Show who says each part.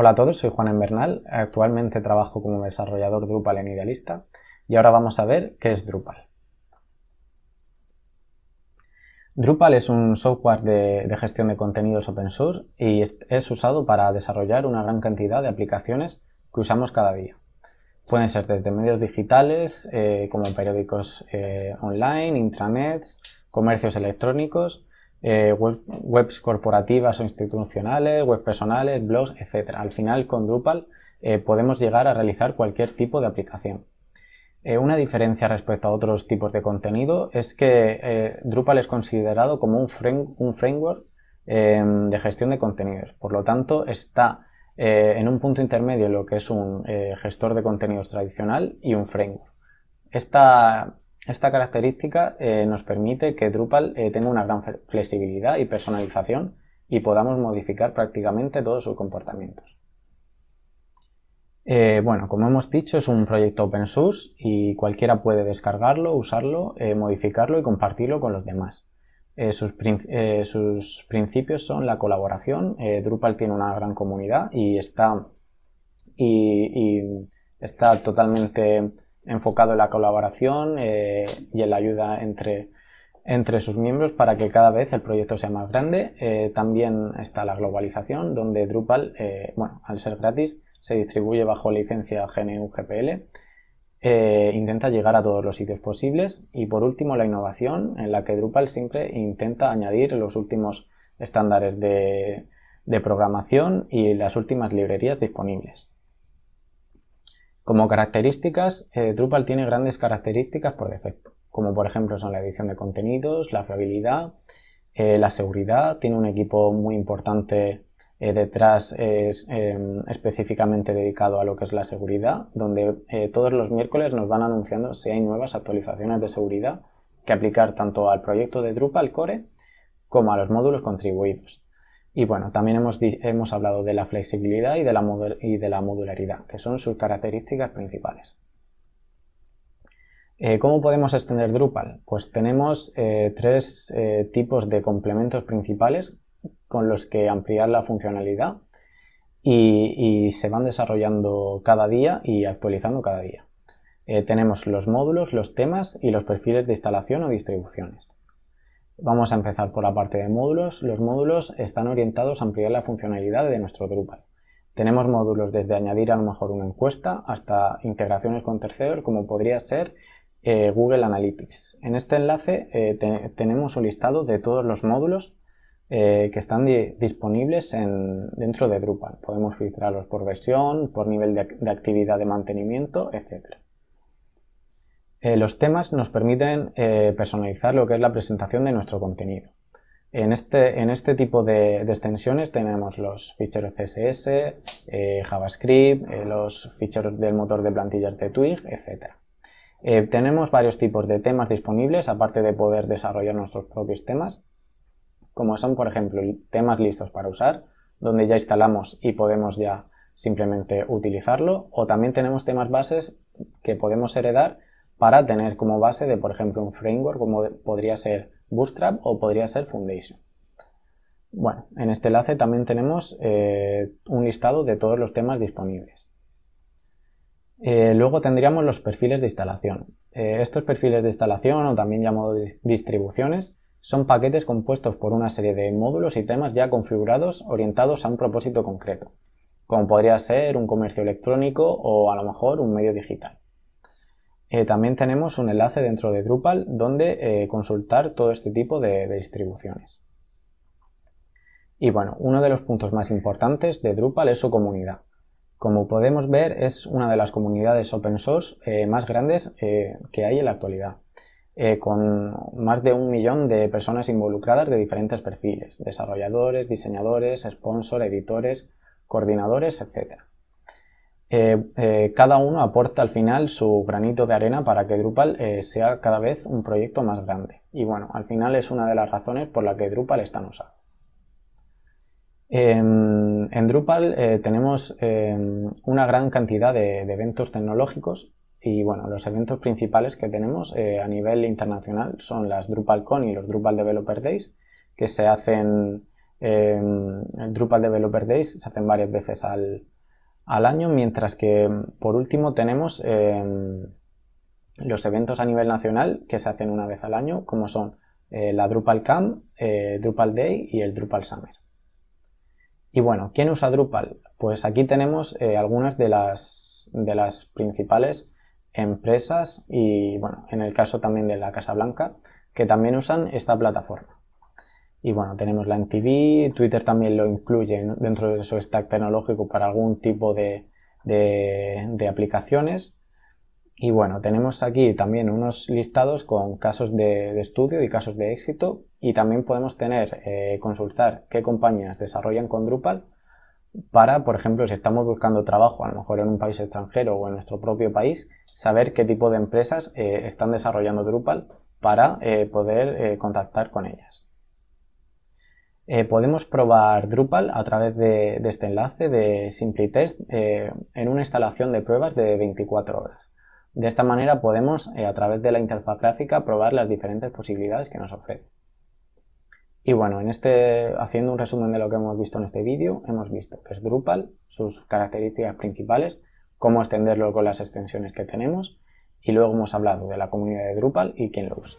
Speaker 1: Hola a todos, soy Juan Bernal. Actualmente trabajo como desarrollador Drupal en Idealista y ahora vamos a ver qué es Drupal. Drupal es un software de, gestión de contenidos open source y es, usado para desarrollar una gran cantidad de aplicaciones que usamos cada día. Pueden ser desde medios digitales, eh, como periódicos eh, online, intranets, comercios electrónicos eh, webs corporativas o institucionales, webs personales, blogs, etc. Al final, con Drupal eh, podemos llegar a realizar cualquier tipo de aplicación. Eh, una diferencia respecto a otros tipos de contenido es que Drupal es considerado como un, un framework de gestión de contenidos. Por lo tanto, está en un punto intermedio lo que es un gestor de contenidos tradicional y un framework. Esta esta característica eh, nos permite que Drupal eh, tenga una gran flexibilidad y personalización y podamos modificar prácticamente todos sus comportamientos. Eh, bueno, como hemos dicho, es un proyecto open source y cualquiera puede descargarlo, usarlo, modificarlo y compartirlo con los demás. Sus, principios son la colaboración. Drupal tiene una gran comunidad y está, y está totalmente enfocado en la colaboración eh, y en la ayuda entre, entre sus miembros para que cada vez el proyecto sea más grande. Eh, también está la globalización, donde Drupal, eh, bueno, al ser gratis, se distribuye bajo licencia GNU GPL. intenta llegar a todos los sitios posibles y por último la innovación en la que Drupal siempre intenta añadir los últimos estándares de programación y las últimas librerías disponibles. Como características, eh, Drupal tiene grandes características por defecto, como por ejemplo son la edición de contenidos, la fiabilidad, eh, la seguridad, tiene un equipo muy importante eh, detrás em, específicamente dedicado a lo que es la seguridad, donde todos los miércoles nos van anunciando si hay nuevas actualizaciones de seguridad que aplicar tanto al proyecto de Drupal Core como a los módulos contribuidos. Y bueno, también hemos, hablado de la flexibilidad y de la, modularidad, que son sus características principales. Eh, ¿Cómo podemos extender Drupal? Pues tenemos eh, tres eh, tipos de complementos principales con los que ampliar la funcionalidad y, y se van desarrollando cada día y actualizando cada día. tenemos los módulos, los temas y los perfiles de instalación o distribuciones. Vamos a empezar por la parte de módulos. Los módulos están orientados a ampliar la funcionalidad de nuestro Drupal. Tenemos módulos desde añadir a lo mejor una encuesta hasta integraciones con terceros como podría ser eh, Google Analytics. En este enlace eh, tenemos un listado de todos los módulos eh, que están disponibles dentro de Drupal. Podemos filtrarlos por versión, por nivel de, de actividad de mantenimiento, etcétera. Eh, los temas nos permiten eh, personalizar lo que es la presentación de nuestro contenido. En este, este tipo de, extensiones tenemos los ficheros CSS, eh, JavaScript, los ficheros del motor de plantillas de Twig, etc. tenemos varios tipos de temas disponibles, aparte de poder desarrollar nuestros propios temas, como son, por ejemplo, temas listos para usar, donde ya instalamos y podemos ya simplemente utilizarlo, o también tenemos temas bases que podemos heredar para tener como base de, por ejemplo, un framework como podría ser Bootstrap o podría ser Foundation. Bueno, en este enlace también tenemos eh, un listado de todos los temas disponibles. Eh, luego tendríamos los perfiles de instalación. Eh, estos perfiles de instalación, o también llamados distribuciones, son paquetes compuestos por una serie de módulos y temas ya configurados orientados a un propósito concreto, como podría ser un comercio electrónico o a lo mejor un medio digital. Eh, también tenemos un enlace dentro de Drupal donde eh, consultar todo este tipo de, distribuciones. Y bueno, uno de los puntos más importantes de Drupal es su comunidad. Como podemos ver, es una de las comunidades open source eh, más grandes que hay en la actualidad, con más de un millón de personas involucradas de diferentes perfiles, desarrolladores, diseñadores, sponsors, editores, coordinadores, etc. Eh, eh, cada uno aporta al final su granito de arena para que Drupal eh, sea cada vez un proyecto más grande. Y bueno, al final es una de las razones por la que Drupal está en em, En, Drupal tenemos em, una gran cantidad de, eventos tecnológicos y bueno, los eventos principales que tenemos a nivel internacional son las DrupalCon y los Drupal Developer Days que se hacen, em, Drupal Developer Days se hacen varias veces al, al año, mientras que por último tenemos em, los eventos a nivel nacional que se hacen una vez al año, como son eh, la Drupal Camp, eh, Drupal Day y el Drupal Summer. Y bueno, ¿quién usa Drupal? Pues aquí tenemos eh, algunas de las, de las principales empresas y bueno, en el caso también de la Casa Blanca, que también usan esta plataforma. Y bueno, tenemos la NTV, Twitter también lo incluye dentro de su stack tecnológico para algún tipo de, aplicaciones. Y bueno, tenemos aquí también unos listados con casos de, estudio y casos de éxito. Y también podemos tener, eh, consultar qué compañías desarrollan con Drupal para, por ejemplo, si estamos buscando trabajo, a lo mejor en un país extranjero o en nuestro propio país, saber qué tipo de empresas eh, están desarrollando Drupal para eh, poder contactar con ellas. Eh, podemos probar Drupal a través de, este enlace de SimpliTest eh, en una instalación de pruebas de 24 horas. De esta manera podemos, eh, a través de la interfaz gráfica, probar las diferentes posibilidades que nos ofrece. Y bueno, este, haciendo un resumen de lo que hemos visto en este vídeo, hemos visto que es Drupal, sus características principales, cómo extenderlo con las extensiones que tenemos, y luego hemos hablado de la comunidad de Drupal y quién lo usa.